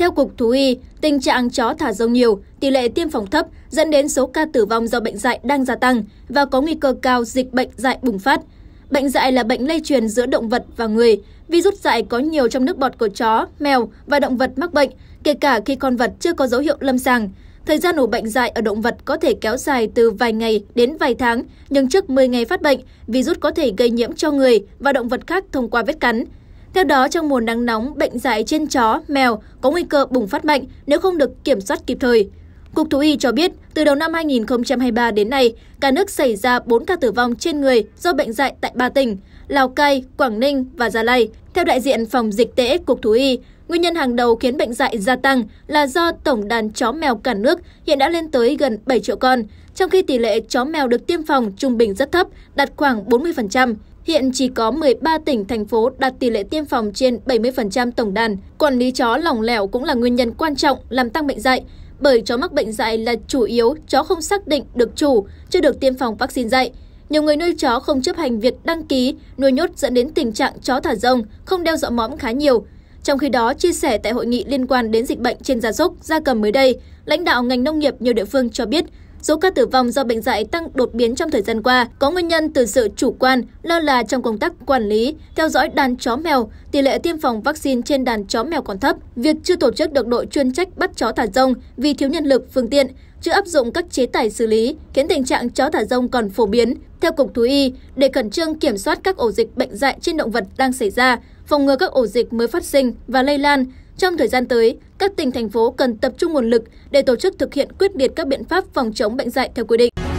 Theo Cục Thú Y, tình trạng chó thả rông nhiều, tỷ lệ tiêm phòng thấp dẫn đến số ca tử vong do bệnh dạy đang gia tăng và có nguy cơ cao dịch bệnh dạy bùng phát. Bệnh dạy là bệnh lây truyền giữa động vật và người. Virus dạy có nhiều trong nước bọt của chó, mèo và động vật mắc bệnh, kể cả khi con vật chưa có dấu hiệu lâm sàng. Thời gian ủ bệnh dạy ở động vật có thể kéo dài từ vài ngày đến vài tháng, nhưng trước 10 ngày phát bệnh, virus có thể gây nhiễm cho người và động vật khác thông qua vết cắn, theo đó, trong mùa nắng nóng, bệnh dạy trên chó, mèo có nguy cơ bùng phát mạnh nếu không được kiểm soát kịp thời. Cục Thú y cho biết, từ đầu năm 2023 đến nay, cả nước xảy ra 4 ca tử vong trên người do bệnh dạy tại ba tỉnh, Lào Cai, Quảng Ninh và Gia Lai. Theo đại diện phòng dịch tễ Cục Thú y, Nguyên nhân hàng đầu khiến bệnh dạy gia tăng là do tổng đàn chó mèo cả nước hiện đã lên tới gần 7 triệu con, trong khi tỷ lệ chó mèo được tiêm phòng trung bình rất thấp, đạt khoảng 40%. Hiện chỉ có 13 tỉnh, thành phố đạt tỷ lệ tiêm phòng trên 70% tổng đàn. Quản lý chó lỏng lẻo cũng là nguyên nhân quan trọng làm tăng bệnh dạy, bởi chó mắc bệnh dạy là chủ yếu chó không xác định được chủ, chưa được tiêm phòng vaccine dạy. Nhiều người nuôi chó không chấp hành việc đăng ký, nuôi nhốt dẫn đến tình trạng chó thả rông, không đeo dọa mõm khá nhiều. Trong khi đó, chia sẻ tại hội nghị liên quan đến dịch bệnh trên gia súc, gia cầm mới đây, lãnh đạo ngành nông nghiệp nhiều địa phương cho biết Số ca tử vong do bệnh dạy tăng đột biến trong thời gian qua có nguyên nhân từ sự chủ quan, lơ là trong công tác quản lý, theo dõi đàn chó mèo, tỷ lệ tiêm phòng vaccine trên đàn chó mèo còn thấp, việc chưa tổ chức được đội chuyên trách bắt chó thả rông vì thiếu nhân lực, phương tiện, chưa áp dụng các chế tài xử lý khiến tình trạng chó thả rông còn phổ biến. Theo Cục Thú y, để khẩn trương kiểm soát các ổ dịch bệnh dạy trên động vật đang xảy ra, phòng ngừa các ổ dịch mới phát sinh và lây lan, trong thời gian tới, các tỉnh thành phố cần tập trung nguồn lực để tổ chức thực hiện quyết liệt các biện pháp phòng chống bệnh dạy theo quy định